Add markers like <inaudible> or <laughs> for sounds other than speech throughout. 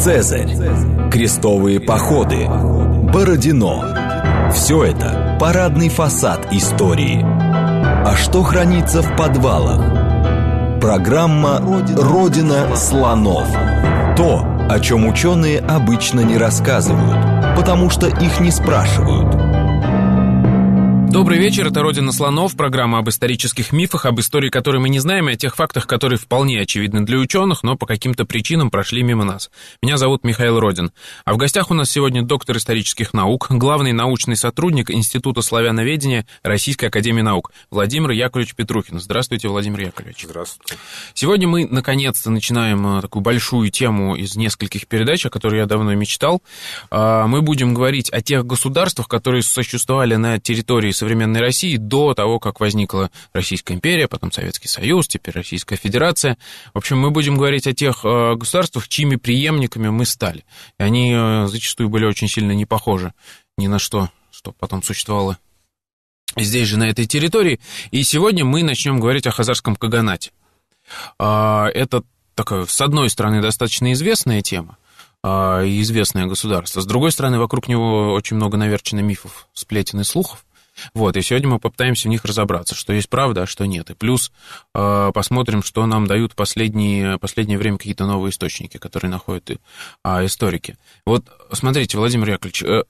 Цезарь, крестовые походы, Бородино. Все это парадный фасад истории. А что хранится в подвалах? Программа «Родина слонов». То, о чем ученые обычно не рассказывают, потому что их не спрашивают – Добрый вечер, это «Родина слонов», программа об исторических мифах, об истории, которые мы не знаем, и о тех фактах, которые вполне очевидны для ученых, но по каким-то причинам прошли мимо нас. Меня зовут Михаил Родин. А в гостях у нас сегодня доктор исторических наук, главный научный сотрудник Института славяноведения Российской Академии Наук Владимир Яковлевич Петрухин. Здравствуйте, Владимир Яковлевич. Здравствуйте. Сегодня мы, наконец-то, начинаем э, такую большую тему из нескольких передач, о которой я давно мечтал. А, мы будем говорить о тех государствах, которые существовали на территории современной России до того, как возникла Российская империя, потом Советский Союз, теперь Российская Федерация. В общем, мы будем говорить о тех э, государствах, чьими преемниками мы стали. И они э, зачастую были очень сильно не похожи ни на что, что потом существовало здесь же, на этой территории. И сегодня мы начнем говорить о Хазарском Каганате. А, это такая, с одной стороны, достаточно известная тема, а, известное государство. С другой стороны, вокруг него очень много наверчено мифов, сплетен и слухов. Вот, и сегодня мы попытаемся в них разобраться, что есть правда, а что нет. И плюс э, посмотрим, что нам дают последние, последнее время какие-то новые источники, которые находят и, э, а, историки. Вот, смотрите, Владимир Яковлевич, э,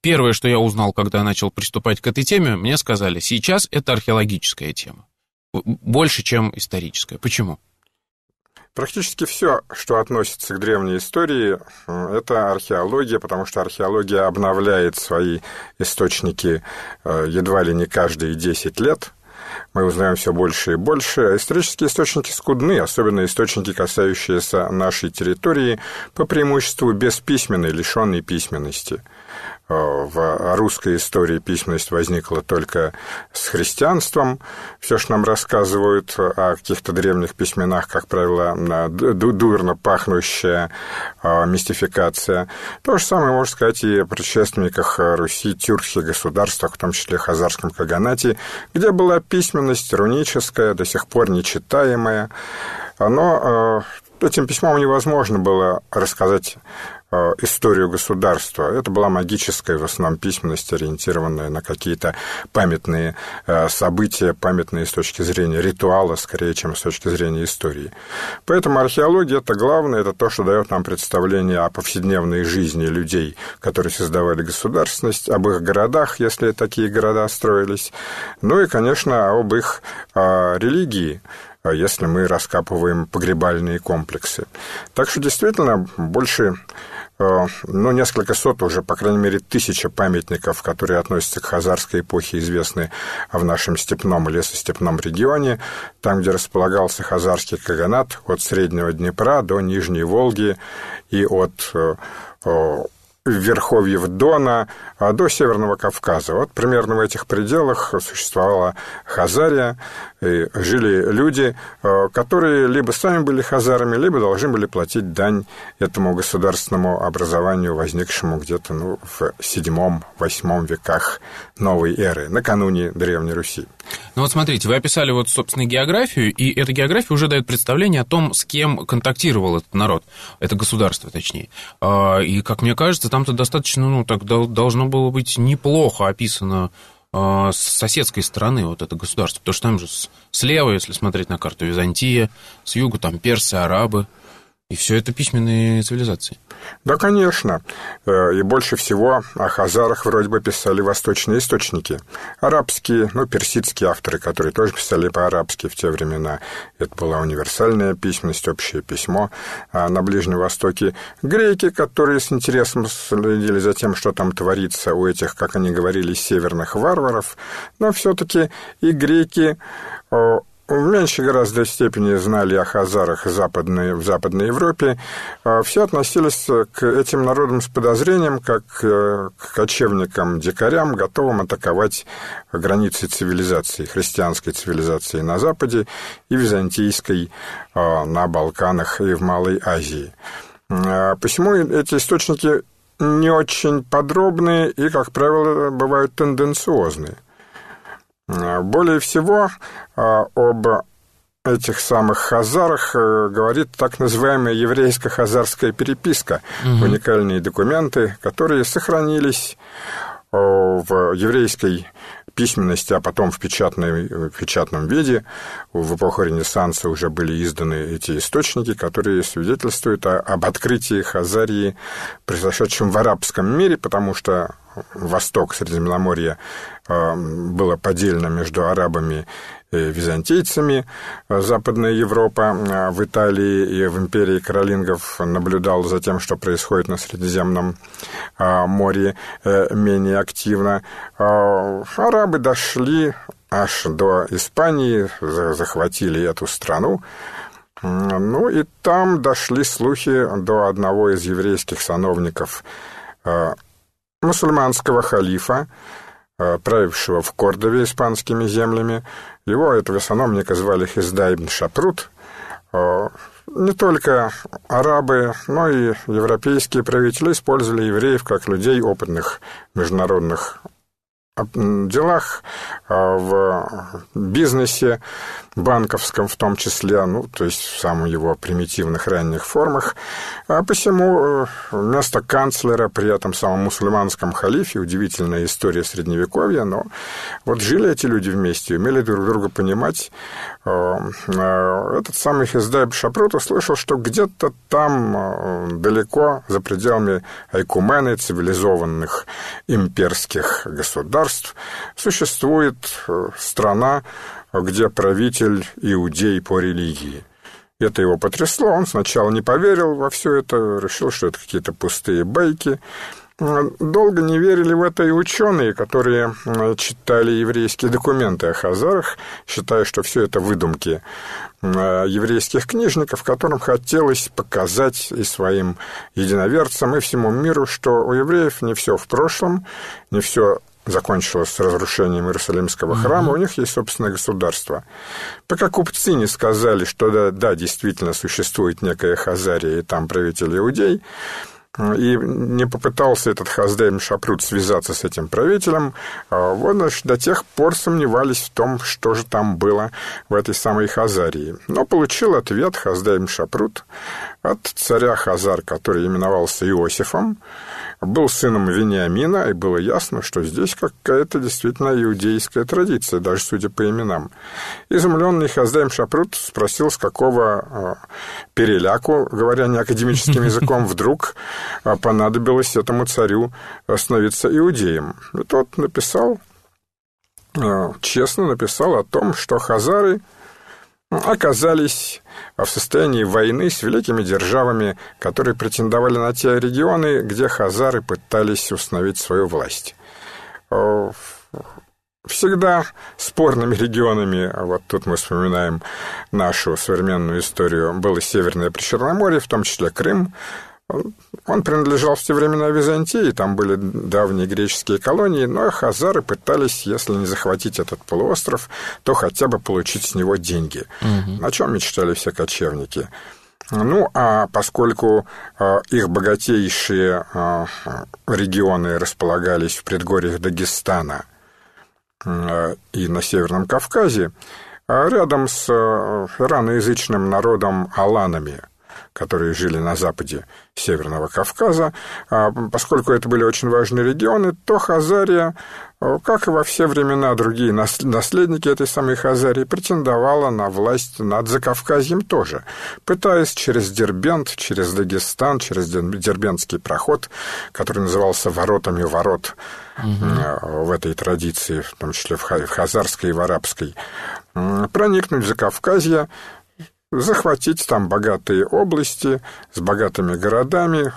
первое, что я узнал, когда начал приступать к этой теме, мне сказали, сейчас это археологическая тема, больше, чем историческая. Почему? Практически все, что относится к древней истории, это археология, потому что археология обновляет свои источники э, едва ли не каждые 10 лет. Мы узнаем все больше и больше. исторические источники скудны, особенно источники, касающиеся нашей территории, по преимуществу бесписьменной, лишенной письменности – Э, в русской истории письменность возникла только с христианством. Все, что нам рассказывают о каких-то древних письменах, как правило, дурно пахнущая э, мистификация. То же самое можно сказать и о предшественниках Руси, тюркских государствах, в том числе Хазарском Каганате, где была письменность руническая, до сих пор нечитаемая. Но э, этим письмом невозможно было рассказать Э, историю государства. Это была магическая, в основном, письменность, ориентированная на какие-то памятные э, события, памятные с точки зрения ритуала, скорее, чем с точки зрения истории. Поэтому археология – это главное, это то, что дает нам представление о повседневной жизни людей, которые создавали государственность, об их городах, если такие города строились, ну и, конечно, об их э, религии, если мы раскапываем погребальные комплексы. Так что действительно больше Э, ну, несколько сот уже, по крайней мере, тысяча памятников, которые относятся к хазарской эпохе, известны в нашем степном лесостепном регионе, там, где располагался хазарский каганат, от Среднего Днепра до Нижней Волги и от э, э, верховьев Дона а до Северного Кавказа. Вот примерно в этих пределах существовала Хазария, жили люди, э, которые либо сами были хазарами, либо должны были платить дань этому государственному образованию, возникшему где-то ну, в седьмом восьмом веках новой эры, накануне Древней Руси. Ну вот смотрите, вы описали вот, собственно, географию, и эта география уже дает представление о том, с кем контактировал этот народ, это государство, точнее. А, и, как мне кажется, там-то достаточно, ну, так должно было быть неплохо описано а, с соседской стороны вот это государство, потому что там же слева, если смотреть на карту Византия, с юга там персы, арабы, и все это письменные цивилизации. Да, конечно. Э, и больше всего о хазарах вроде бы писали восточные источники. Арабские, ну, персидские авторы, которые тоже писали по-арабски в те времена. Это была универсальная письменность, общее письмо а на Ближнем Востоке. Греки, которые с интересом следили за тем, что там творится у этих, как они говорили, северных варваров. Но все-таки и греки в меньшей гораздо степени знали о хазарах западные, в Западной Европе, а все относились к этим народам с подозрением, как э, к кочевникам-дикарям, готовым атаковать границы цивилизации, христианской цивилизации на Западе и византийской а, на Балканах и в Малой Азии. А посему эти источники не очень подробные и, как правило, бывают тенденциозные. А, более всего а, об этих самых хазарах э, говорит так называемая еврейско-хазарская переписка, угу. уникальные документы, которые сохранились Э, в еврейской письменности, а потом в, печатной, э, в печатном виде. В эпоху Ренессанса уже были изданы эти источники, которые свидетельствуют о, об открытии Хазарии, произошедшем в арабском мире, потому что Восток Средиземноморья э, было поделено между арабами Э, византийцами. Э, Западная Европа э, в Италии и в империи каролингов наблюдала за тем, что происходит на Средиземном море менее активно. Арабы дошли аж до Испании, захватили эту страну. Ну и там дошли слухи до одного из еврейских сановников мусульманского халифа, Э, правившего в Кордове испанскими землями. Его, этого сановника, звали Хизда ибн Шапрут. Э, не только арабы, но и европейские правители использовали евреев как людей опытных международных делах, а, в бизнесе банковском в том числе, ну, то есть в самых его примитивных ранних формах. А посему э, вместо канцлера при этом самом мусульманском халифе, удивительная история Средневековья, но вот жили эти люди вместе, умели друг друга понимать. Э, э, этот самый Хиздай Шапрут услышал, что где-то там далеко, за пределами Айкумены, цивилизованных имперских государств, государств существует э, страна, где правитель иудей по религии. Это его потрясло, он сначала не поверил во все это, решил, что это какие-то пустые байки. Долго не верили в это и ученые, которые читали еврейские документы о Хазарах, считая, что все это выдумки э, еврейских книжников, которым хотелось показать и своим единоверцам, и всему миру, что у евреев не все в прошлом, не все закончилось разрушением Иерусалимского храма, mm-hmm. у них есть собственное государство. Пока купцы не сказали, что да, да, действительно существует некая Хазария, и там правитель иудей, и не попытался этот Хаздейм Шапрут связаться с этим правителем, а вот, значит, до тех пор сомневались в том, что же там было в этой самой Хазарии. Но получил ответ Хаздейм Шапрут, от царя Хазар, который именовался Иосифом, был сыном Вениамина, и было ясно, что здесь какая-то действительно иудейская традиция, даже судя по именам. Изумленный Хаздаем Шапрут спросил, с какого э, переляку, говоря не академическим <laughs> языком, вдруг э, понадобилось этому царю становиться иудеем. И тот написал, э, честно написал о том, что хазары – оказались в состоянии войны с великими державами, которые претендовали на те регионы, где хазары пытались установить свою власть. Э, всегда спорными регионами, вот тут мы вспоминаем нашу современную историю, было Северное Причерноморье, в том числе Крым, он, принадлежал в те времена Византии, там были давние греческие колонии, но хазары пытались, если не захватить этот полуостров, то хотя бы получить с него деньги, угу. о чем мечтали все кочевники. Ну, а поскольку а, их богатейшие а, регионы располагались в предгорьях Дагестана э, и на Северном Кавказе, а, рядом с ираноязычным э, народом аланами – которые жили на западе Северного Кавказа. А, поскольку это были очень важные регионы, то Хазария, э, как и во все времена другие наследники этой самой Хазарии, претендовала на власть над Закавказьем тоже, пытаясь через Дербент, через Дагестан, через Дербентский проход, который назывался «Воротами ворот», угу. в этой традиции, в том числе в хазарской и в арабской, проникнуть в Закавказье, захватить там богатые области с богатыми городами.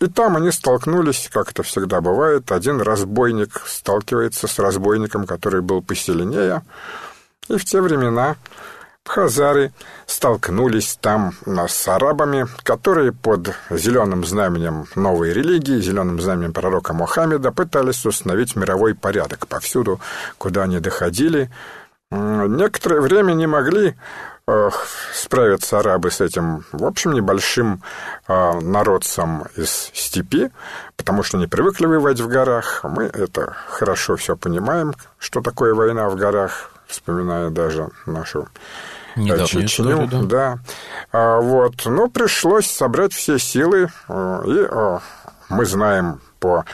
И там они столкнулись, как это всегда бывает, один разбойник сталкивается с разбойником, который был посильнее. И в те времена хазары столкнулись там с арабами, которые под зеленым знаменем новой религии, зеленым знаменем пророка Мухаммеда пытались установить мировой порядок повсюду, куда они доходили. Некоторое время не могли справятся арабы с этим, в общем, небольшим а, народцем из степи, потому что не привыкли воевать в горах. Мы это хорошо все понимаем, что такое война в горах, вспоминая даже нашу э, Недавно Чечню, историю, да. да. А, вот. Но ну, пришлось собрать все силы, э, и э, мы знаем по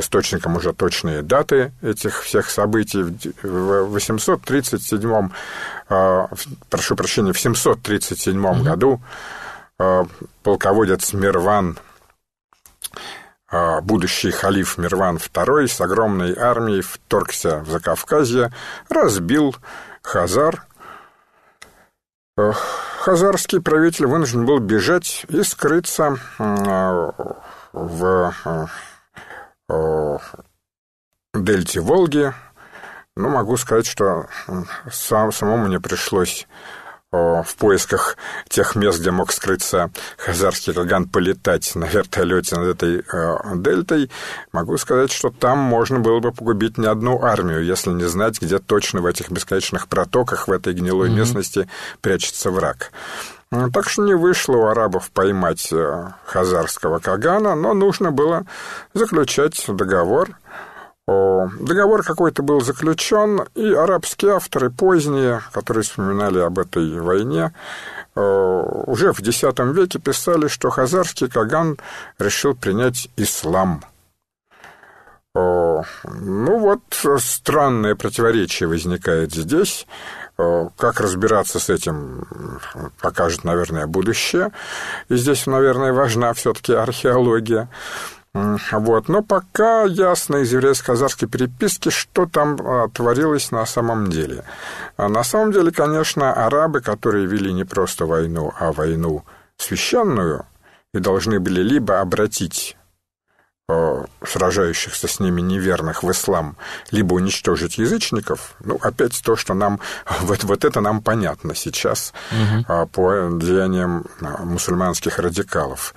источникам уже точные даты этих всех событий. В 837, э, прошу прощения, в 737 mm-hmm. году э, полководец Мирван э, будущий халиф Мирван II с огромной армией вторгся в Закавказье, разбил Хазар. Хазарский правитель вынужден был бежать и скрыться в Э, дельте Волги, ну, могу сказать, что сам, самому мне пришлось э, в поисках тех мест, где мог скрыться Хазарский Каган, полетать на вертолете над этой э, дельтой, могу сказать, что там можно было бы погубить не одну армию, если не знать, где точно в этих бесконечных протоках, в этой гнилой mm-hmm. местности прячется враг. Так что не вышло у арабов поймать э, хазарского Кагана, но нужно было заключать договор. Договор какой-то был заключен, и арабские авторы поздние, которые вспоминали об этой войне, э, уже в X веке писали, что хазарский Каган решил принять ислам – ну вот странное противоречие возникает здесь. Как разбираться с этим покажет, наверное, будущее. И здесь, наверное, важна все-таки археология. Вот. Но пока ясно из еврейско-казахской переписки, что там а, творилось на самом деле. А на самом деле, конечно, арабы, которые вели не просто войну, а войну священную, и должны были либо обратить Э, сражающихся с ними неверных в ислам, либо уничтожить язычников, ну, опять то, что нам... <laughs> Вот, вот это нам понятно сейчас угу. по деяниям а, мусульманских радикалов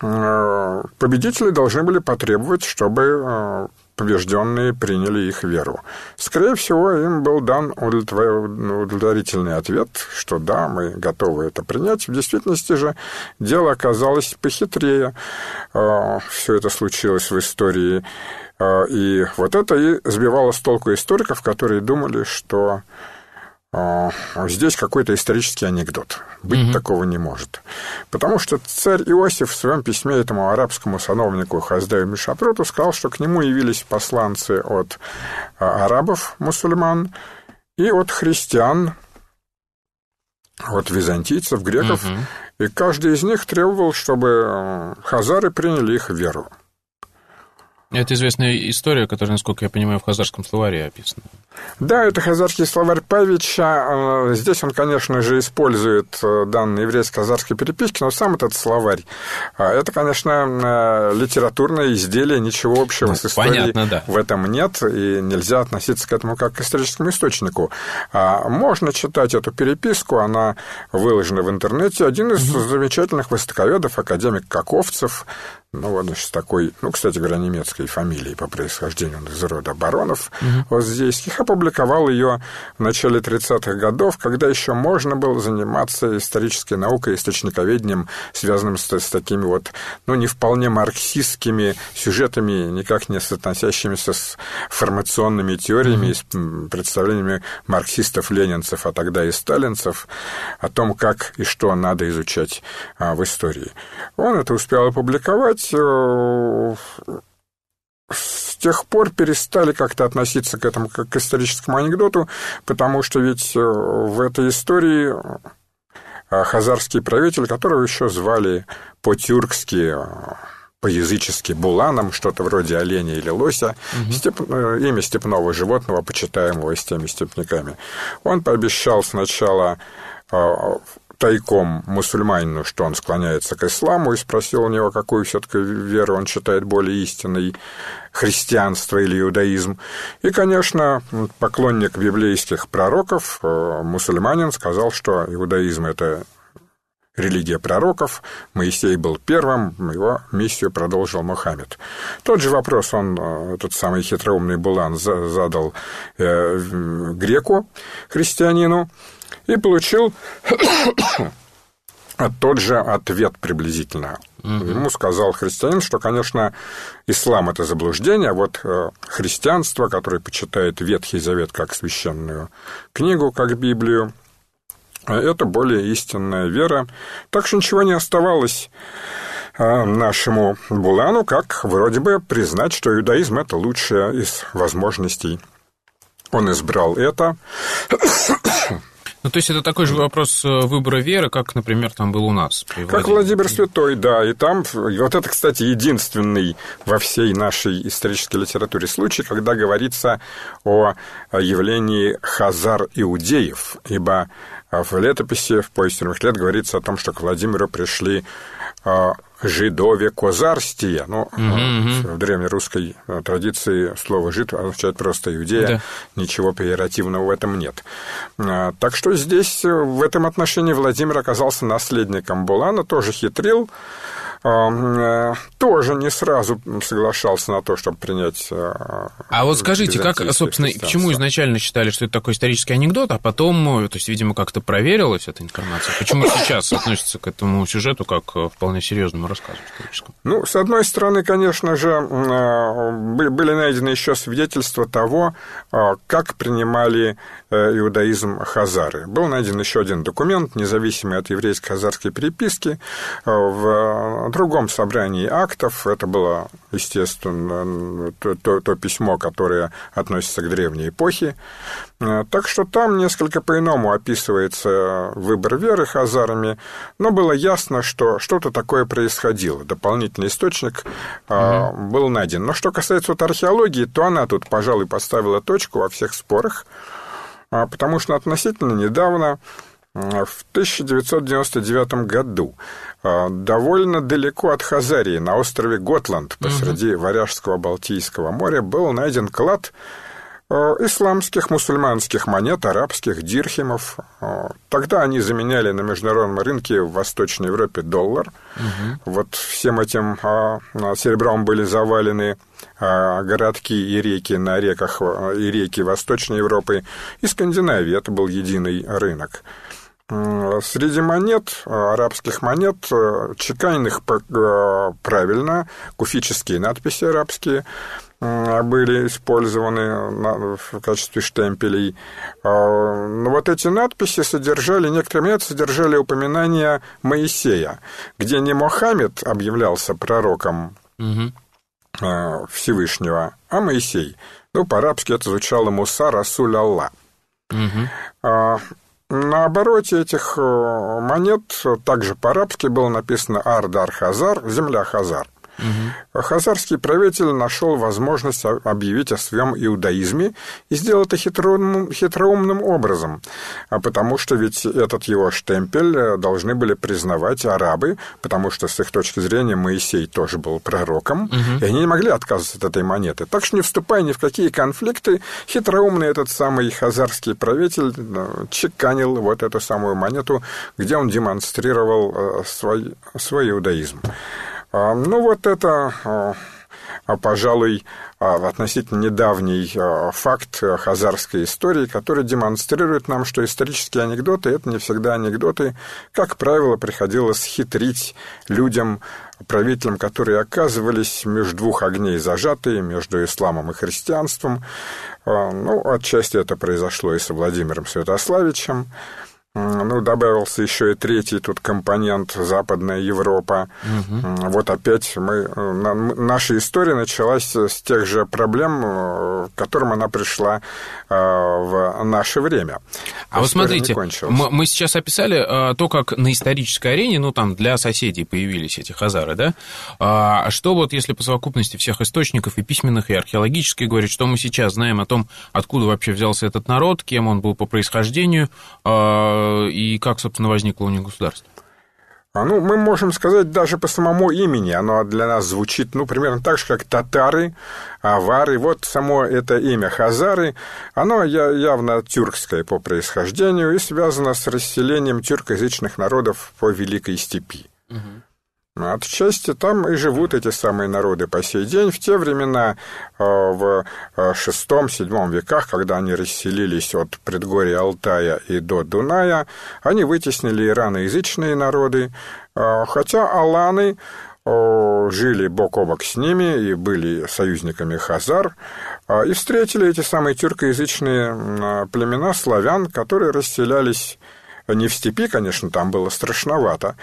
э, победители должны были потребовать, чтобы э, Убежденные приняли их веру. Скорее всего, им был дан ну, удовлетворительный ответ, что да, мы готовы это принять. В действительности же дело оказалось похитрее. А, Все это случилось в истории. А, и вот это и сбивало с толку историков, которые думали, что а здесь какой-то исторический анекдот. Быть Mm -hmm. такого не может. Потому что царь Иосиф в своем письме этому арабскому сановнику Хаздаю Мишапроту сказал, что к нему явились посланцы от а, арабов, мусульман, и от христиан, от византийцев, греков. Mm -hmm. И каждый из них требовал, чтобы э, хазары приняли их веру. Это известная история, которая, насколько я понимаю, в хазарском словаре описана. Да, это хазарский словарь Павича. А, здесь он, конечно же, использует э, данные еврейско-хазарской переписки, но сам этот словарь, а, это, конечно, э, литературное изделие, ничего общего ну, с историей понятно, да. в этом нет, и нельзя относиться к этому как к историческому источнику. А, можно читать эту переписку, она выложена в интернете. Один из угу. замечательных востоковедов, академик Каковцев, ну, он еще такой, ну, кстати говоря, немецкой фамилии по происхождению, он из рода баронов угу. лоздейских, опубликовал ее в начале 30-х годов, когда еще можно было заниматься исторической наукой, источниковедением, связанным с, с такими вот, ну, не вполне марксистскими сюжетами, никак не соотносящимися с формационными теориями и с представлениями марксистов, ленинцев, а тогда и сталинцев о том, как и что надо изучать а, в истории. Он это успел опубликовать, сказать, э, с тех пор перестали как-то относиться к этому как к историческому анекдоту, потому что ведь э, в этой истории э, хазарский правитель, которого еще звали по-тюркски, по-язычески буланом, что-то вроде оленя или лося, угу. степ... имя степного животного, почитаемого с теми степняками. Он пообещал сначала тайком мусульманину, что он склоняется к исламу, и спросил у него, какую все-таки веру он считает более истинной, христианство или иудаизм. И, конечно, поклонник библейских пророков, э, мусульманин, сказал, что иудаизм – это религия пророков, Моисей был первым, его миссию продолжил Мухаммед. Тот же вопрос он, э, этот самый хитроумный Булан, задал э, греку, христианину, и получил <coughs> тот же ответ приблизительно. Ему сказал христианин, что, конечно, ислам это заблуждение, а вот э, христианство, которое почитает Ветхий Завет как священную книгу, как Библию, э, это более истинная вера. Так что ничего не оставалось э, нашему Булану, как вроде бы признать, что иудаизм – это лучшее из возможностей. Он избрал это, ну, то есть это такой же вопрос э, выбора веры, как, например, там был у нас. Как Владимир, Святой, да. И там, и вот это, кстати, единственный во всей нашей исторической литературе случай, когда говорится о явлении хазар-иудеев, ибо в летописи в «Поезд тюрьмых лет» говорится о том, что к Владимиру пришли а, жидове козарстия. Ну, угу, угу. в древнерусской а, традиции слово «жид» означает а, просто «иудея», да. ничего пиеративного в этом нет. Так что здесь э, в этом отношении Владимир оказался наследником Булана, тоже хитрил, а, э, тоже не сразу соглашался на то, чтобы принять... Э, а вот скажите, как, собственно, почему изначально считали, что это такой исторический анекдот, а потом, э, то есть, видимо, как-то проверилась эта информация? Почему сейчас относятся к этому сюжету как к вполне серьезному рассказу историческому? Ну, с одной стороны, конечно же, были найдены еще свидетельства того, как принимали иудаизм хазары. Был найден еще один документ, независимый от еврейско-хазарской переписки в другом собрании актов. Это было, естественно, то, то, то письмо, которое относится к древней эпохе. Э, так что там несколько по-иному описывается выбор веры хазарами, но было ясно, что что-то такое происходило. Дополнительный источник угу. был найден. Но что касается вот археологии, то она тут, пожалуй, поставила точку во всех спорах, а, потому что относительно недавно в 1999 году а, довольно далеко от Хазарии, на острове Готланд, посреди угу. Варяжского Балтийского моря, был найден клад а, исламских, мусульманских монет, арабских дирхимов. А, тогда они заменяли на международном рынке в Восточной Европе доллар. Угу. Вот всем этим серебром были завалены городки и реки на реках и реки Восточной Европы и Скандинавии. Это был единый рынок. Среди монет, э, арабских монет, э, чеканных э, правильно, куфические надписи арабские были использованы в качестве штемпелей. А, Но ну, вот эти надписи содержали, некоторые монеты содержали упоминания Моисея, где не Мохаммед объявлялся пророком угу. Всевышнего, а Моисей. Ну, по-арабски это звучало «Муса Расуль Аллах». Угу. На обороте этих э, монет э, также по-арабски было написано «Ардар Хазар», «Земля Хазар» угу. хазарский правитель нашел возможность объявить о своем иудаизме и сделал это хитроумным, хитроумным образом, а потому что ведь этот его штемпель э, должны были признавать арабы, потому что с их точки зрения Моисей тоже был пророком, угу. и они не могли отказываться от этой монеты. Так что не вступая ни в какие конфликты, хитроумный этот самый хазарский правитель э, чеканил вот эту самую монету, где он демонстрировал э, свой, свой иудаизм. А, ну, вот это, а, а, пожалуй, относительно недавний факт хазарской истории, который демонстрирует нам, что исторические анекдоты – это не всегда анекдоты. Как правило, приходилось хитрить людям, правителям, которые оказывались между двух огней зажатые, между исламом и христианством. Ну, отчасти это произошло и со Владимиром Святославичем. Ну, добавился еще и третий тут компонент Западная Европа. Угу. Вот опять мы, э, наша история началась с тех же проблем, э, к которым она пришла э, в наше время. А вот смотрите, мы сейчас описали то, как на исторической арене, ну, там, для соседей появились эти хазары, да? А, что вот, если по совокупности всех источников и письменных, и археологических, говорит, что мы сейчас знаем о том, откуда вообще взялся этот народ, кем он был по происхождению, а, Э, и как, собственно, возникло у них государство? А, ну, мы можем сказать даже по самому имени. Оно для нас звучит, ну, примерно так же, как татары, авары. Вот само это имя хазары, оно явно тюркское по происхождению и связано с расселением тюркоязычных народов по Великой степи. Угу. Отчасти там и живут эти самые народы по сей день. В те времена, э, в э, шестом, седьмом веках, когда они расселились от предгорья Алтая и до Дуная, они вытеснили ираноязычные народы, э, хотя аланы жили бок о бок с ними и были союзниками хазар, и встретили эти самые тюркоязычные племена славян, которые расселялись не в степи, конечно, там было страшновато,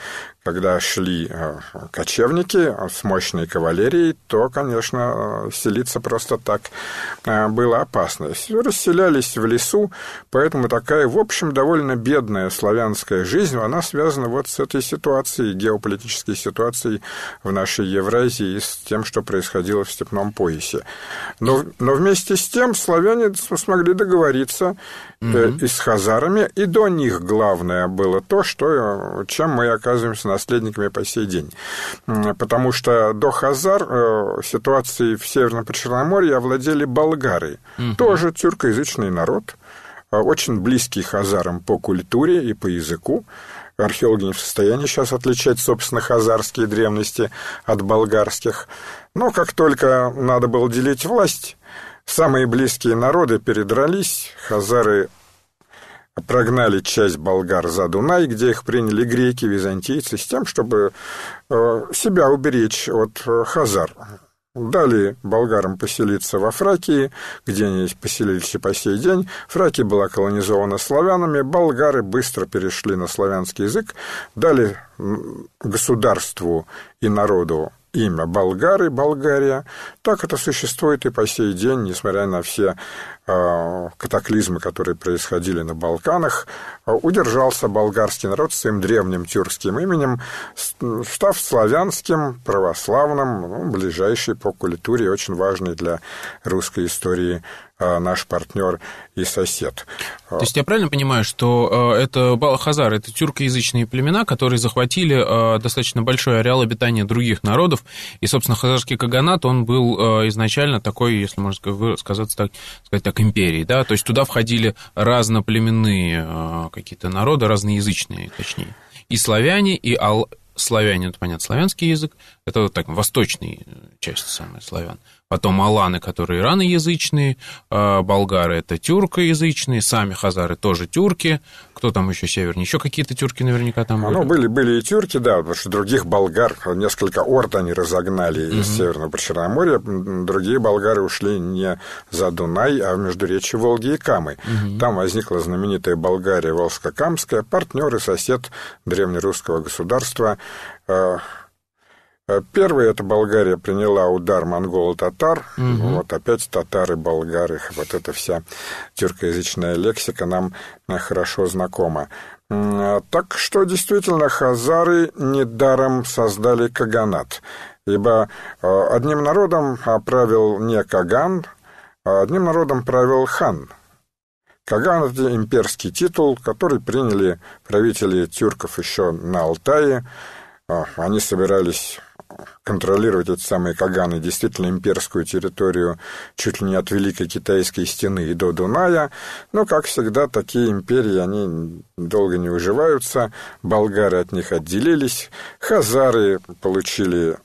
когда шли э, кочевники с мощной кавалерией, то, конечно, э, селиться просто так э, было опасно. Расселялись в лесу, поэтому такая, в общем, довольно бедная славянская жизнь, она связана вот с этой ситуацией, геополитической ситуацией в нашей Евразии с тем, что происходило в степном поясе. Но, но вместе с тем славяне смогли договориться угу. и с хазарами, и до них главное было то, что, чем мы оказываемся на наследниками по сей день. Потому что до Хазар э, ситуации в Северном Причерноморье овладели болгары. Угу. Тоже тюркоязычный народ, э, очень близкий хазарам по культуре и по языку археологи не в состоянии сейчас отличать, собственно, хазарские древности от болгарских. Но как только надо было делить власть, самые близкие народы передрались, хазары прогнали часть болгар за Дунай, где их приняли греки, византийцы, с тем, чтобы э, себя уберечь от э, хазар. Дали болгарам поселиться во Фракии, где они поселились и по сей день. Фракия была колонизована славянами, болгары быстро перешли на славянский язык, дали государству и народу имя болгары, Болгария. Так это существует и по сей день, несмотря на все Э, катаклизмы, которые происходили на Балканах, э, удержался болгарский народ своим древним тюркским именем, став славянским, православным, ну, ближайший по культуре, очень важный для русской истории э, наш партнер и сосед. То есть я правильно понимаю, что это Балахазар, это тюркоязычные племена, которые захватили достаточно большой ареал обитания других народов, и, собственно, хазарский каганат, он был изначально такой, если можно сказать так, сказать так империи, да, то есть туда входили разноплеменные э, какие-то народы, разноязычные, точнее, и славяне, и ал... славяне, это понятно, славянский язык, это вот так, восточная э, часть самая славян, потом аланы, которые ираноязычные, а, болгары это тюркоязычные, сами хазары тоже тюрки, кто там еще севернее, еще какие-то тюрки наверняка там были. Ну, были, были и тюрки, да, потому что других болгар, несколько орд они разогнали mm-hmm. из Северного Черноморья, другие болгары ушли не за Дунай, а в междуречье Волги и Камы. mm Там возникла знаменитая Болгария Волжско-Камская, партнер и сосед древнерусского государства, а, Э, первый это Болгария приняла удар монголо-татар. Угу. Вот опять татары, болгары, вот эта вся тюркоязычная лексика нам э, хорошо знакома. А так что действительно хазары недаром создали каганат, ибо э, одним народом правил не каган, а одним народом правил хан. Каган – это имперский титул, который приняли правители тюрков еще на Алтае. Они собирались контролировать эти самые Каганы, действительно имперскую территорию чуть ли не от Великой Китайской стены и до Дуная. Но, как всегда, такие империи, они долго не выживаются. Болгары от них отделились. Хазары получили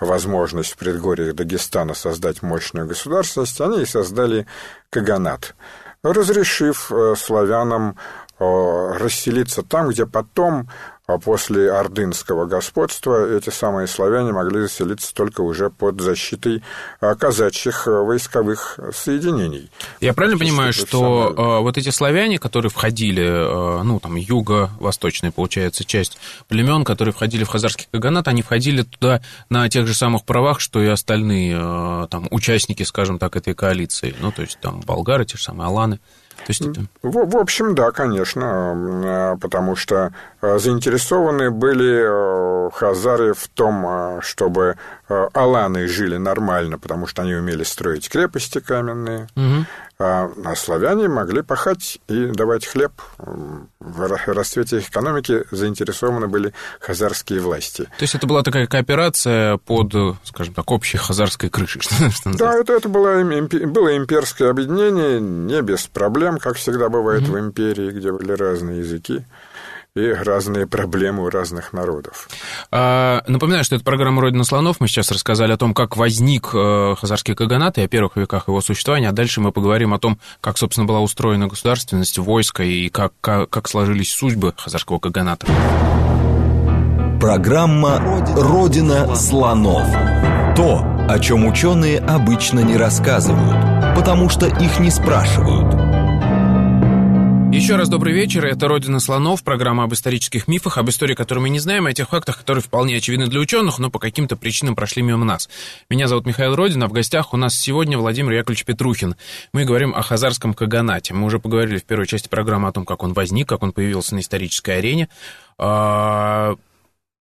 возможность в предгорьях Дагестана создать мощную государственность, они и создали Каганат, разрешив э, славянам э, расселиться там, где потом а после ордынского господства эти самые славяне могли заселиться только уже под защитой а, казачьих э, войсковых соединений. Я правильно понимаю, что самое... Э, вот эти славяне, которые входили, э, ну, там, юго-восточная, получается, часть племен, которые входили в хазарский каганат, они входили туда на тех же самых правах, что и остальные там участники, скажем так, этой коалиции, ну, то есть там болгары, те же самые аланы. То есть это... в, в общем, да, конечно, э, потому что э, заинтересованы были э, хазары в том, чтобы Э, Аланы жили нормально, потому что они умели строить крепости каменные, угу. а славяне могли пахать и давать хлеб. В расцвете их экономики заинтересованы были хазарские власти. То есть это была такая кооперация под, скажем так, общей хазарской крышей? <laughs> Что да, это, это было, было имперское объединение, не без проблем, как всегда бывает угу. в империи, где были разные языки и разные проблемы у разных народов. А, напоминаю, что это программа «Родина слонов». Мы сейчас рассказали о том, как возник э, Хазарский Каганат и о первых веках его существования, а дальше мы поговорим о том, как, собственно, была устроена государственность, войско и как, как, как сложились судьбы Хазарского Каганата. Программа «Родина слонов». То, о чем ученые обычно не рассказывают, потому что их не спрашивают – еще раз добрый вечер. Это «Родина слонов», программа об исторических мифах, об истории, которую мы не знаем, о тех фактах, которые вполне очевидны для ученых, но по каким-то причинам прошли мимо нас. Меня зовут Михаил Родин, а в гостях у нас сегодня Владимир Яковлевич Петрухин. Мы говорим о хазарском каганате. Мы уже поговорили в первой части программы о том, как он возник, как он появился на исторической арене. А,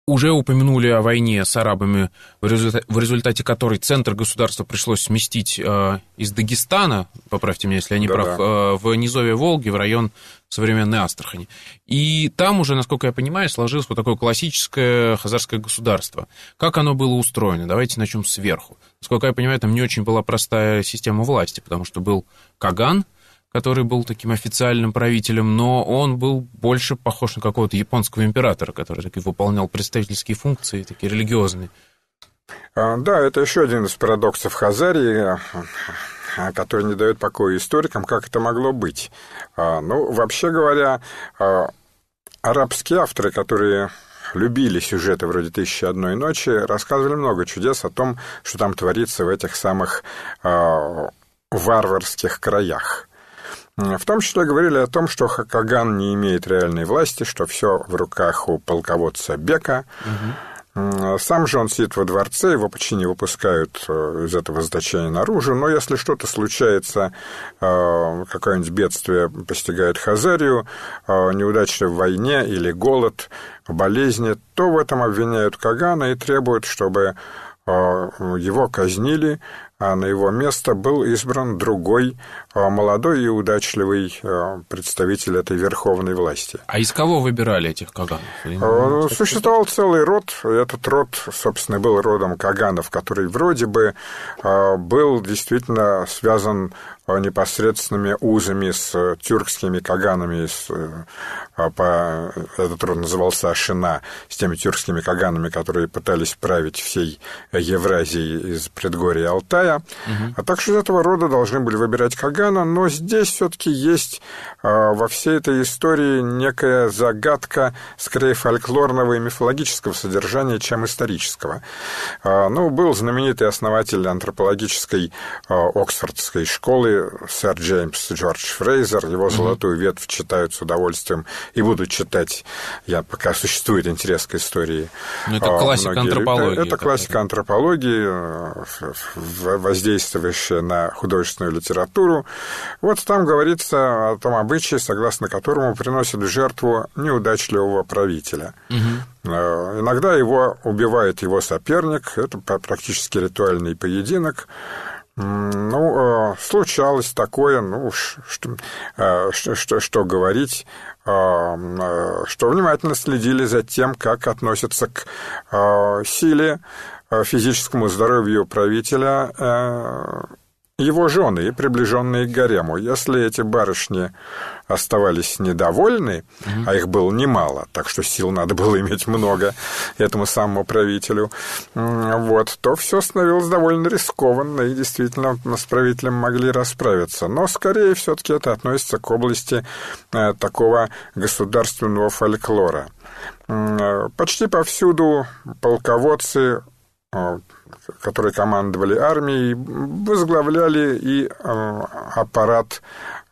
уже упомянули о войне с арабами, в, результате которой центр государства пришлось сместить э, из Дагестана, поправьте меня, если я не да прав, э, в низовье Волги, в район современной Астрахани. И там уже, насколько я понимаю, сложилось вот такое классическое хазарское государство. Как оно было устроено? Давайте начнем сверху. Насколько я понимаю, там не очень была простая система власти, потому что был Каган – который был таким официальным правителем, но он был больше похож на какого-то японского императора, который так и выполнял представительские функции, такие религиозные. А, да, это еще один из парадоксов Хазарии, а, который не дает покоя историкам, как это могло быть. А, ну, вообще говоря, арабские авторы, которые любили сюжеты вроде «Тысячи одной ночи», рассказывали много чудес о том, что там творится в этих самых варварских краях. В том числе говорили о том, что Хакаган не имеет реальной власти, что все в руках у полководца Бека. Угу. Сам же он сидит во дворце, его почти не выпускают э, из этого значения наружу, но если что-то случается, э, какое-нибудь бедствие постигает Хазарию, неудача в войне или голод, болезни, то в этом обвиняют Кагана и требуют, чтобы его казнили, а на его место был избран другой э, молодой и удачливый э, представитель этой верховной власти. А из кого выбирали этих Каганов? Э, существовал целый род. Этот род, собственно, был родом Каганов, который вроде бы был действительно связан непосредственными узами с э, тюркскими каганами, с, э, а, по, этот род назывался Ашина, с теми тюркскими каганами, которые пытались править всей Евразией из предгорья Алтая. Угу. А так что из этого рода должны были выбирать кагана, но здесь все-таки есть а, во всей этой истории некая загадка скорее фольклорного и мифологического содержания, чем исторического. А, ну, был знаменитый основатель антропологической Оксфордской школы сэр Джеймс Джордж Фрейзер. Его «Золотую ветвь» читают с удовольствием и будут читать. Я пока существует интерес к истории. Но ну, это а, классика Многие антропологии. Это классика антропологии, воздействующая на художественную литературу. Вот там говорится о том обычае, согласно которому приносят жертву неудачливого правителя. Угу. Иногда его убивает его соперник. Это практически ритуальный поединок. Ну, э, случалось такое, ну, что, э, что, что, что говорить, э, что внимательно следили за тем, как относятся к силе, физическому здоровью правителя его жены и приближенные к гарему. Если эти барышни оставались недовольны, mm-hmm. а их было немало, так что сил надо было иметь много этому самому правителю, вот, то все становилось довольно рискованно, и действительно с правителем могли расправиться. Но скорее все-таки это относится к области э, такого государственного фольклора. Э, почти повсюду полководцы э, которые командовали армией, возглавляли и э, аппарат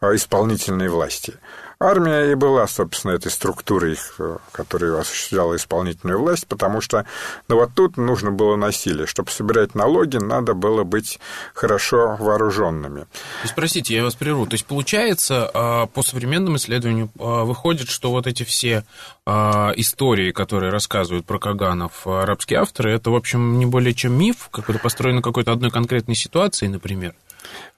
э, исполнительной власти. Армия и была, собственно, этой структурой, э, которая осуществляла исполнительную власть, потому что ну, вот тут нужно было насилие. Чтобы собирать налоги, надо было быть хорошо вооруженными. То есть, я вас прерву. То есть, получается, а, по современным исследованиям а, выходит, что вот эти все а, истории, которые рассказывают про Каганов арабские авторы, это, в общем, не более чем миф, какой-то построен на какой-то одной конкретной ситуации, например?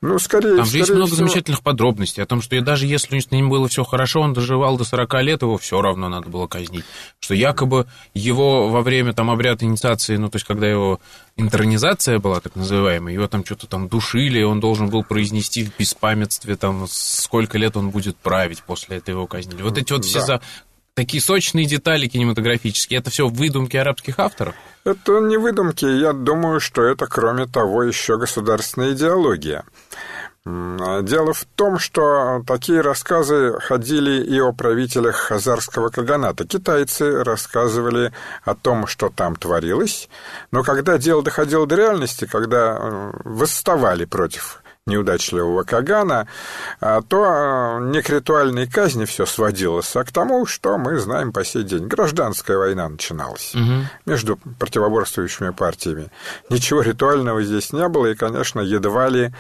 Ну, скорее Там же скорее есть много всего... замечательных подробностей о том, что даже если с ним было все хорошо, он доживал до 40 лет, его все равно надо было казнить. Что якобы его во время там обряда инициации, ну, то есть, когда его интернизация была, так называемая, его там что-то там душили, он должен был произнести в беспамятстве, там, сколько лет он будет править после этого его казнили. Вот эти вот да. все за такие сочные детали кинематографические. Это все выдумки арабских авторов? Это не выдумки. Я думаю, что это, кроме того, еще государственная идеология. А дело в том, что такие рассказы ходили и о правителях хазарского каганата. Китайцы рассказывали о том, что там творилось, но когда дело доходило до реальности, когда э, восставали против неудачливого Кагана, а то а, не к ритуальной казни все сводилось, а к тому, что мы знаем по сей день. Гражданская война начиналась угу. между противоборствующими партиями. Ничего ритуального здесь не было, и, конечно, едва ли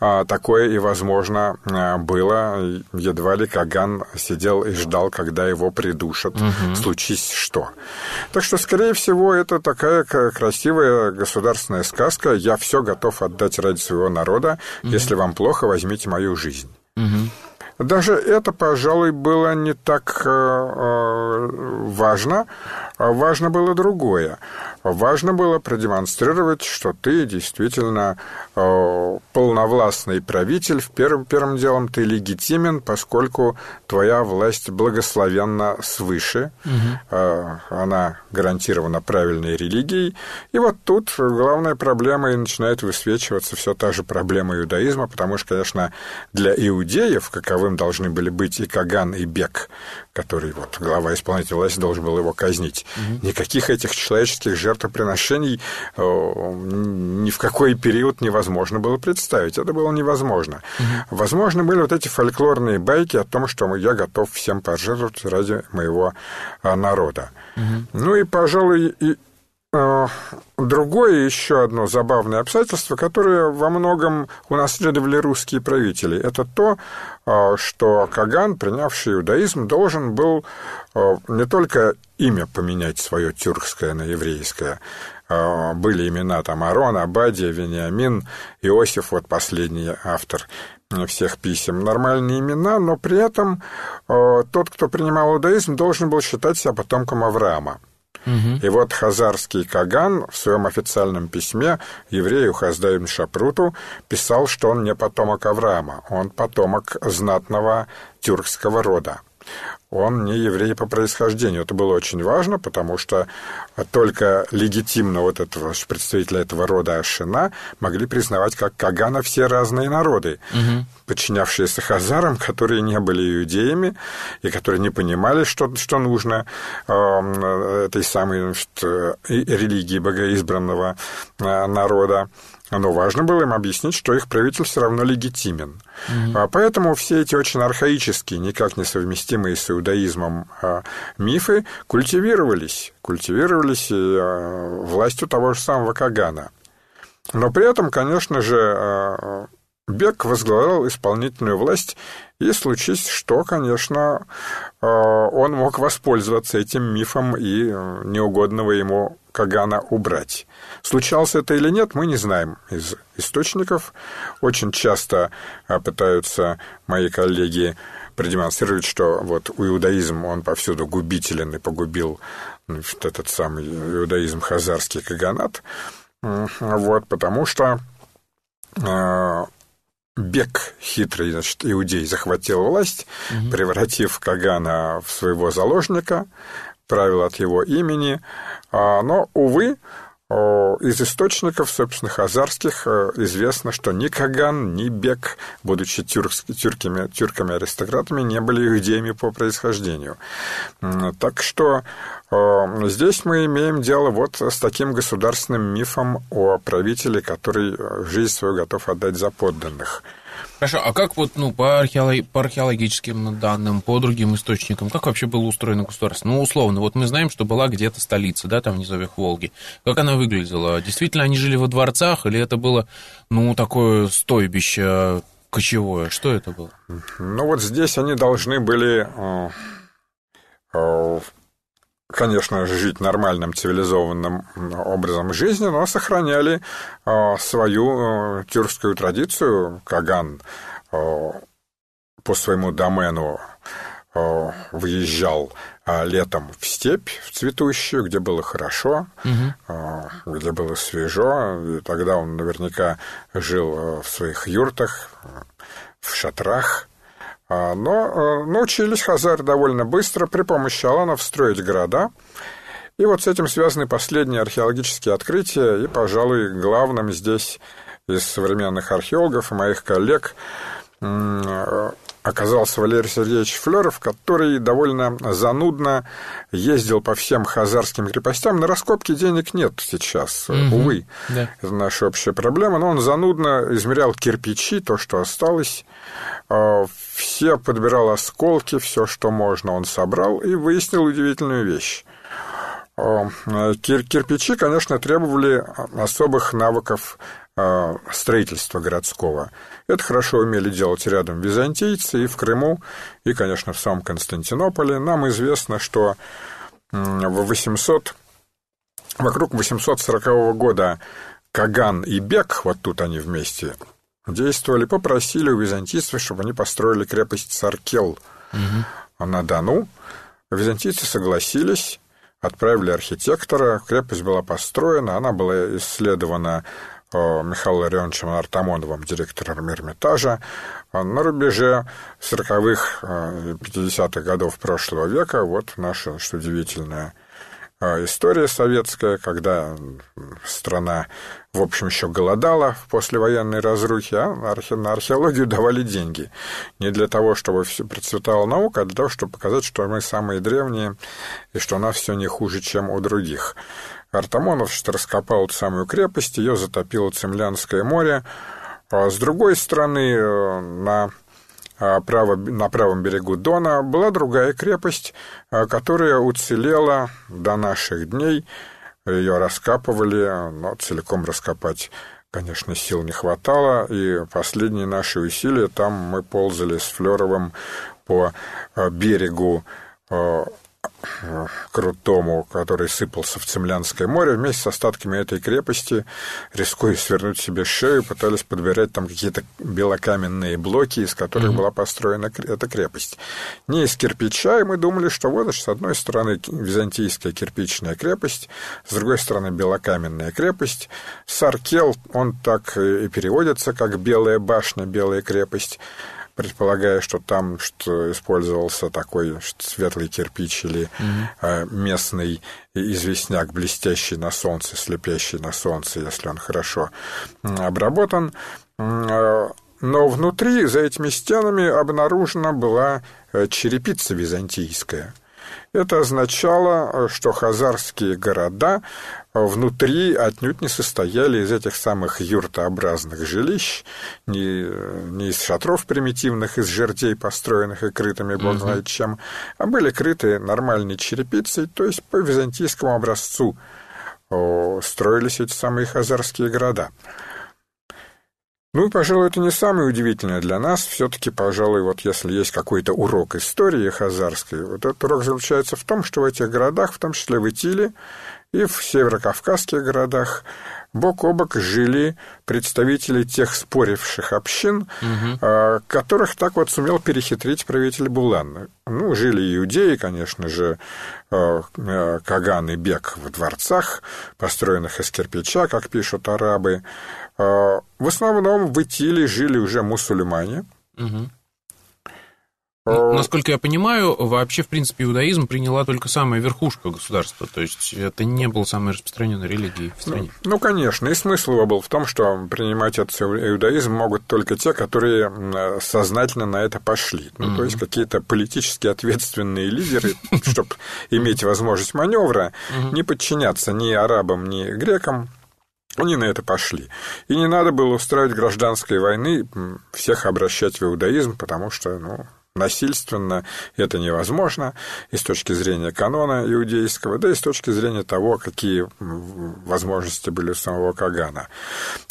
а, такое и возможно было. Едва ли Каган сидел и ждал, когда его придушат, угу. случись что. Так что, скорее всего, это такая красивая государственная сказка «Я все готов отдать ради своего народа, если вам плохо, возьмите мою жизнь. Угу. Даже это, пожалуй, было не так э, э, важно. Важно было другое. Важно было продемонстрировать, что ты действительно э, полновластный правитель. В первым, первым делом ты легитимен, поскольку твоя власть благословенна свыше. Угу. Э, она гарантирована правильной религией. И вот тут главная проблема и начинает высвечиваться все та же проблема иудаизма, потому что, конечно, для иудеев, каковым должны были быть и Каган, и Бек, который вот глава исполнительной власти должен был его казнить, угу. никаких этих человеческих жертв жертвоприношений э, ни в какой период невозможно было представить. Это было невозможно. Угу. Возможно были вот эти фольклорные байки о том, что я готов всем пожертвовать ради моего а, народа. Угу. Ну и, пожалуй, и Э, другое еще одно забавное обстоятельство, которое во многом унаследовали русские правители. Это то, э, что Каган, принявший иудаизм, должен был э, не только имя поменять свое тюркское на еврейское, были имена там Арон, Абадия, Вениамин, Иосиф, вот последний автор всех писем, нормальные имена, но при этом тот, кто принимал иудаизм, должен был считать себя потомком Авраама. Угу. И вот хазарский Каган в своем официальном письме еврею Хаздаим Шапруту писал, что он не потомок Авраама, он потомок знатного тюркского рода он не еврей по происхождению. Это было очень важно, потому что только легитимно вот этого представителя этого рода Ашина могли признавать как Кагана все разные народы, угу. подчинявшиеся хазарам, которые не были иудеями и которые не понимали, что, что нужно э, этой самой что, религии богоизбранного э, народа. Но важно было им объяснить, что их правитель все равно легитимен. Mm-hmm. А поэтому все эти очень архаические, никак не совместимые с иудаизмом а, мифы культивировались. Культивировались и, э, а, властью того же самого Кагана. Но при этом, конечно же, а, Бек возглавлял исполнительную власть, и случись что, конечно, э, он мог воспользоваться этим мифом и э, неугодного ему Кагана убрать. Случалось это или нет, мы не знаем из источников. Очень часто э, пытаются мои коллеги продемонстрировать, что вот иудаизм, он повсюду губителен и погубил значит, этот самый иудаизм хазарский каганат. Вот, потому что Бек, хитрый значит, иудей, захватил власть, угу. превратив Кагана в своего заложника, правил от его имени. А, но, увы, из источников, собственно, хазарских э, известно, что ни Каган, ни Бек, будучи тюрками, тюрками-аристократами, не были иудеями по происхождению. Так что Э, здесь мы имеем дело вот с таким государственным мифом о правителе, который э, жизнь свою готов отдать за подданных. Хорошо, а как вот, ну, по, археолог, по археологическим данным, по другим источникам, как вообще было устроено государство? Ну, условно, вот мы знаем, что была где-то столица, да, там в низовьях Волги. Как она выглядела? Действительно, они жили во дворцах, или это было, ну, такое стойбище кочевое? Что это было? Ну, вот здесь они должны были э, конечно, жить нормальным цивилизованным образом жизни, но сохраняли а, свою э, тюркскую традицию. Каган э, по своему домену э, выезжал а, летом в степь, в цветущую, где было хорошо, угу. где было свежо. И тогда он наверняка жил в своих юртах, в шатрах, а, но э, научились хазары довольно быстро при помощи аланов строить города. И вот с этим связаны последние археологические открытия, и, пожалуй, главным здесь из современных археологов и моих коллег э, оказался Валерий Сергеевич Флеров, который довольно занудно ездил по всем хазарским крепостям. На раскопки денег нет сейчас, угу, увы. Да. Это наша общая проблема. Но он занудно измерял кирпичи, то, что осталось. Э, все подбирал осколки, все, что можно, он собрал и выяснил удивительную вещь. Э, кирпичи, конечно, требовали особых навыков строительства городского. Это хорошо умели делать рядом византийцы и в Крыму, и, конечно, в самом Константинополе. Нам известно, что в 800, вокруг 840 года Каган и Бек, вот тут они вместе действовали, попросили у византийцев, чтобы они построили крепость Саркел угу. на Дону. Византийцы согласились, отправили архитектора, крепость была построена, она была исследована Михаилом Ларионовичем Артамоновым, директором Эрмитажа, на рубеже 40-х 50-х э, годов прошлого века вот наша, что удивительное, а, история советская, когда страна, в общем, еще голодала в послевоенной разрухе, а на археологию давали деньги. Не для того, чтобы все процветала наука, а для того, чтобы показать, что мы самые древние, и что у нас все не хуже, чем у других. Артамонов что раскопал эту самую крепость, ее затопило Цемлянское море. А с другой стороны, э, на а, право, на правом берегу Дона была другая крепость, а, которая уцелела до наших дней. Ее раскапывали, но целиком раскопать, конечно, сил не хватало, и последние наши усилия там мы ползали с Флеровым по а, берегу крутому, который сыпался в Цемлянское море, вместе с остатками этой крепости, рискуя свернуть себе шею, пытались подбирать там какие-то белокаменные блоки, из которых mm-hmm. была построена эта крепость. Не из кирпича, и мы думали, что вот, с одной стороны, византийская кирпичная крепость, с другой стороны, белокаменная крепость. Саркел, он так э, и переводится, как «белая башня», «белая крепость» предполагая, что там что использовался такой что светлый кирпич или угу. местный известняк, блестящий на солнце, слепящий на солнце, если он хорошо обработан. Э, но внутри, за этими стенами, обнаружена была э, черепица византийская – это означало, что хазарские города а внутри отнюдь не состояли из этих самых юртообразных жилищ, не, не из шатров примитивных, из жердей, построенных и крытыми бог знает чем, а были крыты нормальной черепицей, то есть по византийскому образцу строились эти самые хазарские города. Ну и, пожалуй, это не самое удивительное для нас. Все-таки, пожалуй, вот если есть какой-то урок истории хазарской, вот этот урок заключается в том, что в этих городах, в том числе в Итиле, и в северокавказских городах бок о бок жили представители тех споривших общин, угу. которых так вот сумел перехитрить правитель Булан. Ну, жили иудеи, конечно же, а, а, Каган и Бек в дворцах, построенных из кирпича, как пишут арабы. В основном в Итиле жили уже мусульмане, угу. Э, насколько я понимаю, вообще, в принципе, иудаизм приняла только самая верхушка государства, то есть это не было самой распространенной религией в ну, стране. Ну, ну, конечно, и смысл его был в том, что принимать этот иудаизм могут только те, которые сознательно на это пошли. Ну, mm-hmm. то есть какие-то политически ответственные лидеры, <laughs> чтобы иметь возможность маневра, не подчиняться ни арабам, ни грекам, они на это пошли. И не надо было устраивать гражданской войны, всех обращать в иудаизм, потому что, ну, насильственно это невозможно и с точки зрения канона иудейского, да и с точки зрения того, какие возможности были у самого Кагана.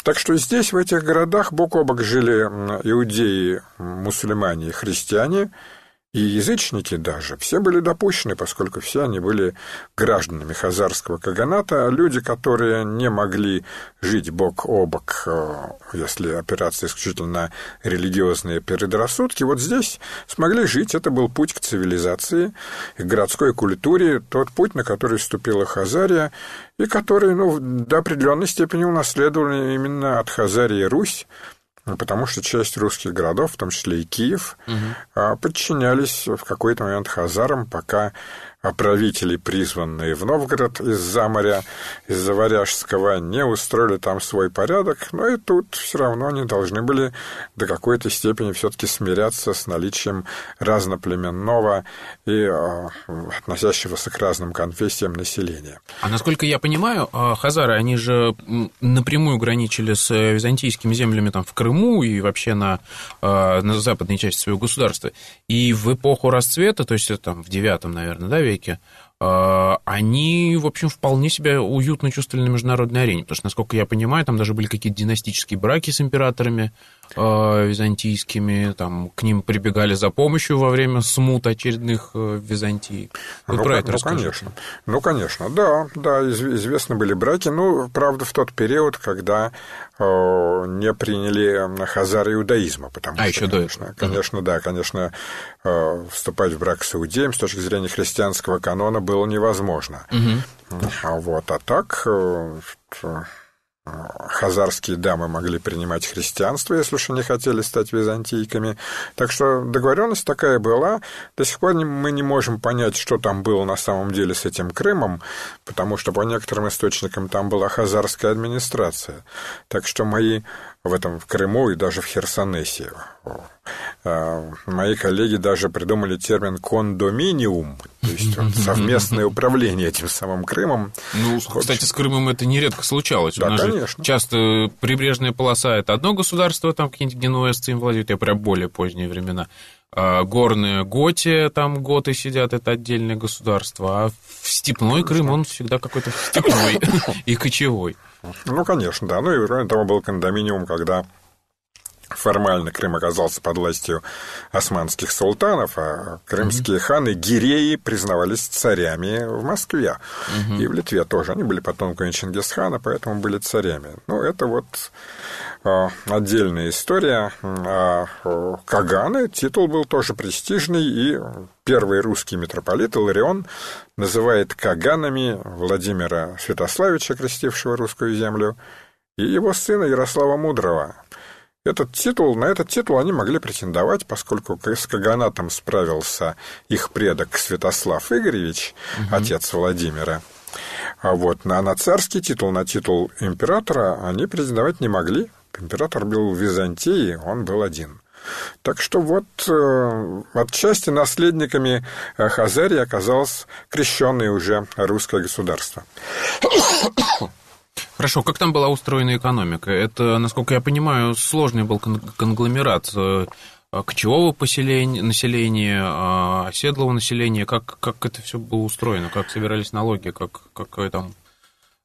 Так что здесь, в этих городах, бок о бок жили иудеи, мусульмане и христиане – и язычники даже, все были допущены, поскольку все они были гражданами хазарского каганата, а люди, которые не могли жить бок о бок, э, если опираться исключительно на религиозные предрассудки, вот здесь смогли жить, это был путь к цивилизации, к городской культуре, тот путь, на который вступила Хазария, и который, ну, до определенной степени унаследовали именно от Хазарии Русь, потому что часть русских городов, в том числе и Киев, угу. подчинялись в какой-то момент хазарам, пока а правители, призванные в Новгород из-за моря, из-за Варяжского, не устроили там свой порядок, но и тут все равно они должны были до какой-то степени все-таки смиряться с наличием разноплеменного и э, а, относящегося к разным конфессиям населения. А насколько я понимаю, а, хазары, они же напрямую граничили с э, византийскими землями там в Крыму и вообще на, а, на западной части своего государства. И в эпоху расцвета, то есть там в девятом, наверное, да, веке, э, они, в общем, вполне себя уютно чувствовали на международной арене. Потому что, насколько я понимаю, там даже были какие-то династические браки с императорами. Э, византийскими, там, к ним прибегали за помощью во время смут очередных э, в Византии. Вы ну, про это ну, конечно. Ну, конечно, да, да, известны были браки, ну, правда, в тот период, когда э, не приняли хазар иудаизма, потому а, что, еще конечно, до конечно, да, конечно, вступать в брак с иудеем с точки зрения христианского канона было невозможно. Угу. Вот, а так хазарские дамы могли принимать христианство, если уж они хотели стать византийками. Так что договоренность такая была. До сих пор мы не можем понять, что там было на самом деле с этим Крымом, потому что по некоторым источникам там была хазарская администрация. Так что мои в этом в Крыму и даже в Херсонесе. А, мои коллеги даже придумали термин кондоминиум, то есть вот, совместное управление этим самым Крымом. Ну, кстати, с Крымом это нередко случалось. Да, У нас конечно. часто прибрежная полоса – это одно государство, там какие-нибудь генуэзцы им владеют, я про более поздние времена. Э, горные Готи, там готы сидят, это отдельное государство, а в степной Крым он всегда какой-то степной <laughs> и кочевой. Ну, конечно, да. Ну и кроме того был кондоминиум, когда формально Крым оказался под властью османских султанов, а крымские mm ханы гиреи признавались царями в Москве mm и в Литве тоже. Они были потомками Чингисхана, поэтому были царями. Ну, это вот Э, отдельная история. А, э, каганы титул был тоже престижный, и первый русский митрополит Иларион называет Каганами Владимира Святославича, крестившего русскую землю, и его сына Ярослава Мудрого. Этот титул, на этот титул они могли претендовать, поскольку с Каганатом справился их предок Святослав Игоревич, угу. отец Владимира. А вот на, на царский титул, на титул императора они претендовать не могли, император был в Византии, он был один. Так что вот э, отчасти наследниками э, Хазарии оказалось крещенное уже русское государство. <coughs> Хорошо, как там была устроена экономика? Это, насколько я понимаю, сложный был конгломерат э, а кочевого поселения, населения, а оседлого населения. Как, как это все было устроено? Как собирались налоги? Как, как там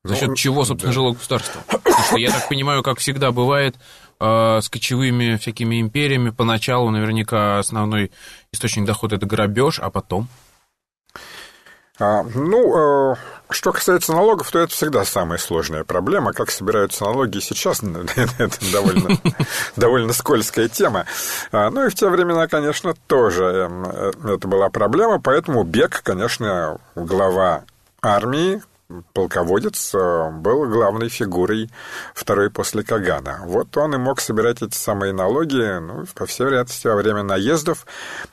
за счет ну, чего, собственно, да. жило государство? Потому что я так понимаю, как всегда бывает, э, с кочевыми всякими империями поначалу наверняка основной источник дохода это грабеж, а потом? А, ну, э, что касается налогов, то это всегда самая сложная проблема. Как собираются налоги сейчас, <laughs> это довольно, <laughs> довольно скользкая тема. А, ну и в те времена, конечно, тоже эм, э, это была проблема, поэтому бег, конечно, глава армии, полководец э, был главной фигурой второй после Кагана. Вот он и мог собирать эти самые налоги, ну, по всей вероятности, во время наездов.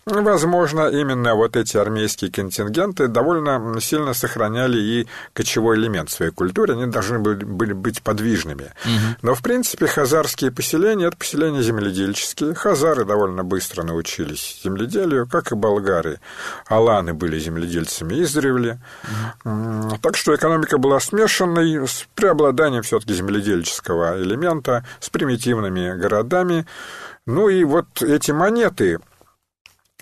Возможно, именно вот эти армейские контингенты довольно сильно сохраняли и кочевой элемент своей культуры. они должны были быть подвижными. Угу. Но, в принципе, хазарские поселения — это поселения земледельческие. Хазары довольно быстро научились земледелию, как и болгары. Аланы были земледельцами издревле. Угу. Так что, экономика была смешанной с преобладанием все-таки земледельческого элемента, с примитивными городами. Ну и вот эти монеты,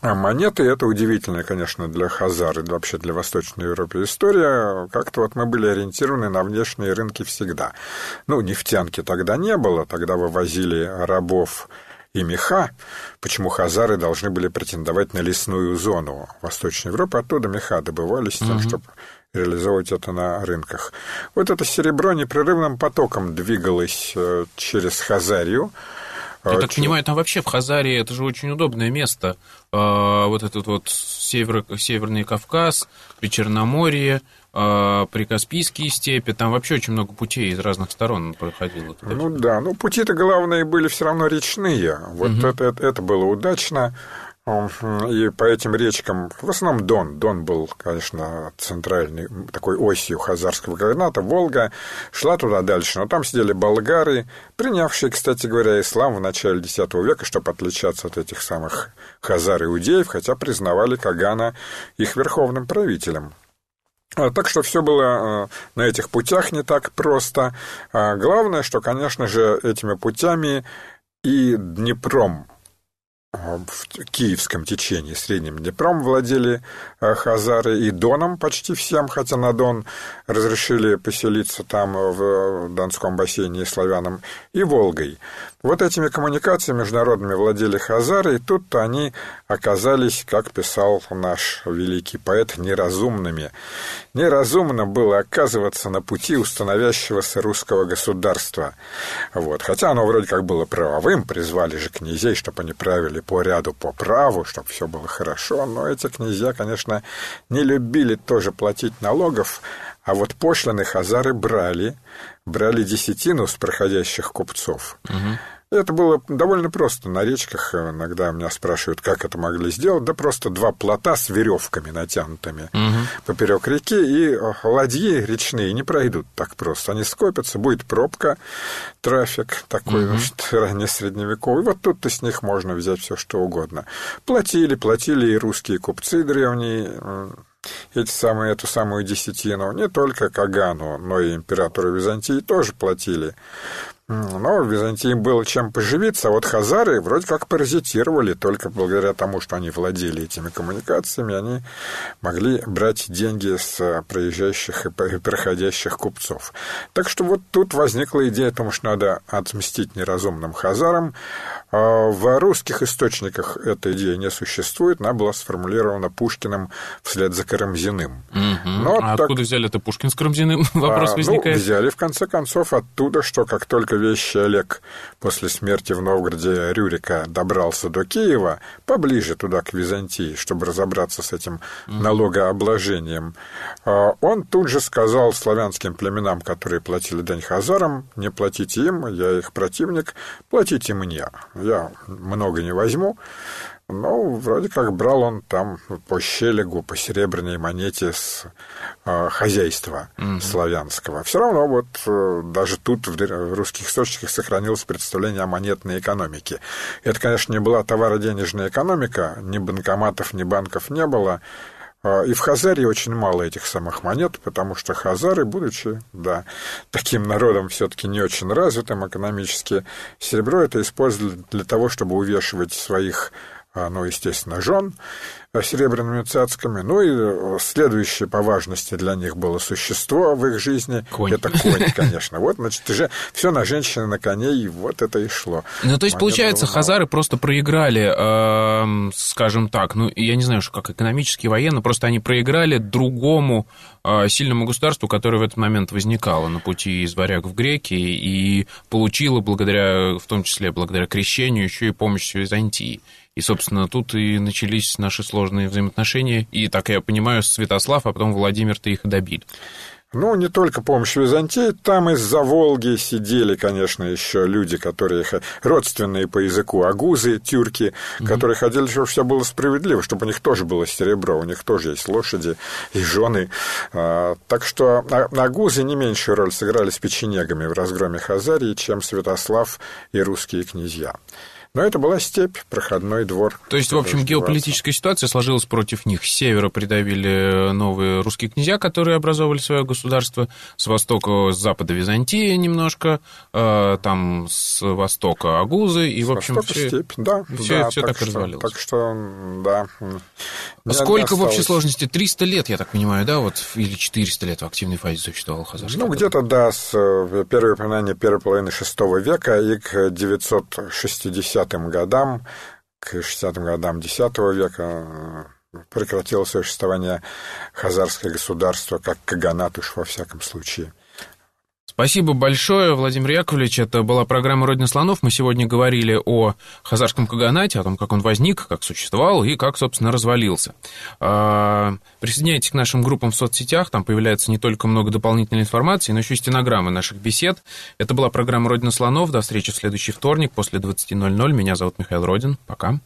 а монеты – это удивительная, конечно, для Хазар и вообще для Восточной Европы история. Как-то вот мы были ориентированы на внешние рынки всегда. Ну, нефтянки тогда не было, тогда вывозили рабов и меха, почему хазары должны были претендовать на лесную зону Восточной Европы, оттуда меха добывались, угу. чтобы реализовывать это на рынках. Вот это серебро непрерывным потоком двигалось э, через Хазарию. Я так э, понимаю, там вообще в Хазарии это же очень удобное место. Э, вот этот вот север, Северный Кавказ, Причерноморье, Прикаспийские степи, там вообще очень много путей из разных сторон проходило. Ну да, ну пути-то главные были все равно речные. Вот угу. это, это, это было удачно и по этим речкам, в основном Дон, Дон был, конечно, центральной такой осью хазарского граната, Волга шла туда дальше, но там сидели болгары, принявшие, кстати говоря, ислам в начале X века, чтобы отличаться от этих самых хазар-иудеев, хотя признавали Кагана их верховным правителем. А, так что все было а, на этих путях не так просто. А, главное, что, конечно же, этими путями и Днепром Э, в киевском течении, средним Днепром владели э, хазары и Доном почти всем, хотя на Дон разрешили поселиться там в Донском бассейне славянам, и Волгой. Вот этими коммуникациями международными владели хазары, и тут-то они оказались, как писал наш великий поэт, неразумными. Неразумно было оказываться на пути установящегося русского государства. Вот. Хотя оно вроде как было правовым, призвали же князей, чтобы они правили по ряду, по праву, чтобы все было хорошо, но эти князья, конечно, не любили тоже платить налогов, а вот пошлины хазары брали, брали десятину с проходящих купцов. Угу. Это было довольно просто. На речках э, иногда меня спрашивают, как это могли сделать. Да просто два плота с веревками натянутыми угу. поперек реки, и э, ладьи речные не пройдут так просто. Они скопятся, будет пробка, трафик такой угу. значит, ранее средневековый. Вот тут-то с них можно взять все что угодно. Платили, платили и русские купцы древние, эти самые, эту самую десятину не только Кагану, но и императору Византии тоже платили. Ну, в Византии было чем поживиться, а вот хазары вроде как паразитировали, только благодаря тому, что они владели этими коммуникациями, они могли брать деньги с э, проезжающих и проходящих купцов. Так что вот тут возникла идея о том, что надо отмстить неразумным хазарам. А в русских источниках эта идея не существует, она была сформулирована Пушкиным вслед за Карамзиным. Угу. Но а так... откуда взяли это Пушкин с Карамзиным? <laughs> Вопрос а, ну, возникает. Ну, взяли, в конце концов, оттуда, что как только настолько вещи Олег после смерти в Новгороде Рюрика добрался до Киева, поближе туда, к Византии, чтобы разобраться с этим налогообложением, а, он тут же сказал славянским племенам, которые платили дань хазарам, не платите им, я их противник, платите мне, я много не возьму. Ну, вроде как брал он там по щелегу, по серебряной монете с э, хозяйства угу. славянского. Все равно вот э, даже тут в, в русских источниках сохранилось представление о монетной экономике. Это, конечно, не была товароденежная экономика, ни банкоматов, ни банков не было. Э, и в Хазарии очень мало этих самых монет, потому что хазары, будучи да, таким народом все-таки не очень развитым экономически, серебро это использовали для того, чтобы увешивать своих а оно, ну, естественно, жен, серебряными цацками. Ну и э, следующее по важности для них было существо в их жизни. Конь. Это конь, конечно. Вот, значит, уже все на женщин, на коней, и вот это и шло. Ну, то есть, получается, хазары просто проиграли, эм, скажем так, ну, я не знаю, что как экономически, военно, просто они проиграли другому э, сильному государству, которое в этот момент возникало на пути из варяг в греки и получило благодаря, в том числе благодаря крещению, еще и помощь Византии. И, собственно, тут и начались наши сложности сложные взаимоотношения. И, так я понимаю, Святослав, а потом Владимир-то их добили. Ну, не только помощь Византии, там из-за Волги сидели, конечно, еще люди, которые родственные по языку, агузы, тюрки, mm-hmm. которые хотели, чтобы все было справедливо, чтобы у них тоже было серебро, у них тоже есть лошади и жены. А, так что а, агузы не меньшую роль сыграли с печенегами в разгроме Хазарии, чем Святослав и русские князья. Но это была степь, проходной двор. То есть, в общем, геополитическая ситуация сложилась против них. С севера придавили э, новые русские князья, которые образовывали свое государство. С востока, с запада Византия немножко, э, там с востока Агузы. И, с в общем, все, степь, да. Все, да, все так, так что, развалилось. Так что, да. А сколько осталось... в общей сложности? 300 лет, я так понимаю, да? Вот, или 400 лет в активной фазе существовал Хазарстан? Ну, где-то, да, с э, первое упоминание первой половины VI века и к 960 60-м годам, к 60-м годам X века э, прекратило существование хазарское государство как каганат уж во всяком случае – Спасибо большое, Владимир Яковлевич. Это была программа «Родина слонов». Мы сегодня говорили о хазарском каганате, о том, как он возник, как существовал и как, собственно, развалился. А, присоединяйтесь к нашим группам в соцсетях. Там появляется не только много дополнительной информации, но еще и стенограммы наших бесед. Это была программа «Родина слонов». До встречи в следующий вторник после 20.00. Меня зовут Михаил Родин. Пока.